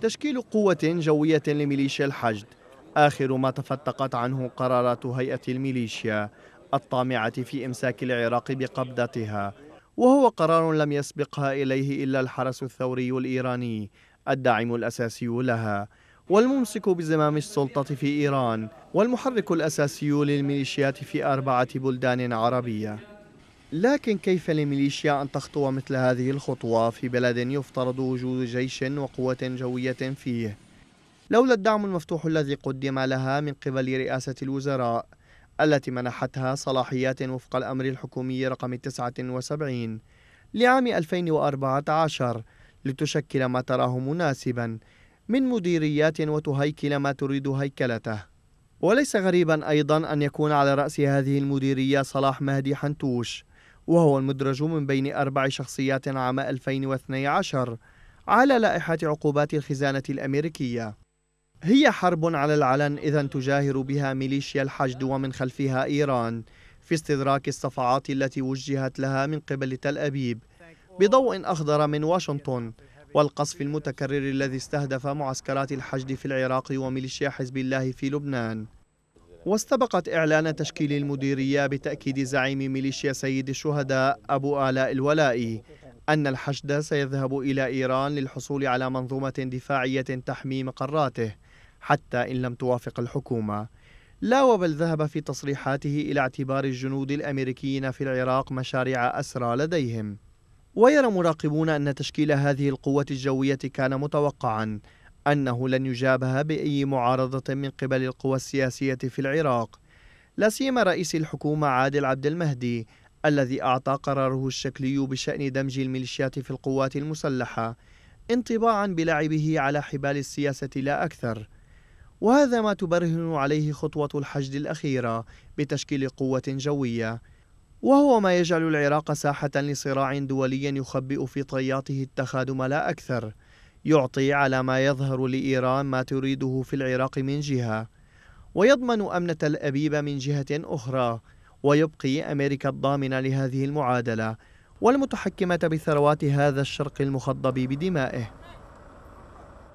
تشكيل قوة جوية لميليشيا الحشد آخر ما تفتقت عنه قرارات هيئة الميليشيا الطامعة في إمساك العراق بقبضتها وهو قرار لم يسبقها إليه إلا الحرس الثوري الإيراني الداعم الأساسي لها والممسك بزمام السلطة في إيران والمحرك الأساسي للميليشيات في أربعة بلدان عربية لكن كيف لميليشيا أن تخطو مثل هذه الخطوة في بلد يفترض وجود جيش وقوة جوية فيه؟ لولا الدعم المفتوح الذي قدم لها من قبل رئاسة الوزراء التي منحتها صلاحيات وفق الأمر الحكومي رقم 79 لعام 2014 لتشكل ما تراه مناسبا من مديريات وتهيكل ما تريد هيكلته وليس غريبا أيضا أن يكون على رأس هذه المديرية صلاح مهدي حنتوش وهو المدرج من بين أربع شخصيات عام 2012 على لائحة عقوبات الخزانة الأمريكية هي حرب على العلن إذا تجاهر بها ميليشيا الحشد ومن خلفها إيران في استدراك الصفعات التي وجهت لها من قبل تل أبيب بضوء أخضر من واشنطن والقصف المتكرر الذي استهدف معسكرات الحشد في العراق وميليشيا حزب الله في لبنان واستبقت إعلان تشكيل المديرية بتأكيد زعيم ميليشيا سيد الشهداء أبو آلاء الولائي أن الحشد سيذهب إلى إيران للحصول على منظومة دفاعية تحمي مقراته حتى إن لم توافق الحكومة لا وبل ذهب في تصريحاته إلى اعتبار الجنود الأمريكيين في العراق مشاريع أسرى لديهم ويرى مراقبون أن تشكيل هذه القوة الجوية كان متوقعاً أنه لن يجابه بأي معارضة من قبل القوى السياسية في العراق لا سيما رئيس الحكومة عادل عبد المهدي الذي أعطى قراره الشكلي بشأن دمج الميليشيات في القوات المسلحة انطباعا بلعبه على حبال السياسة لا أكثر وهذا ما تبرهن عليه خطوة الحشد الأخيرة بتشكيل قوة جوية وهو ما يجعل العراق ساحة لصراع دولي يخبئ في طياته التخادم لا أكثر يعطي على ما يظهر لإيران ما تريده في العراق من جهة ويضمن أمن تل أبيب من جهة أخرى ويبقي أمريكا الضامنة لهذه المعادلة والمتحكمة بثروات هذا الشرق المخضب بدمائه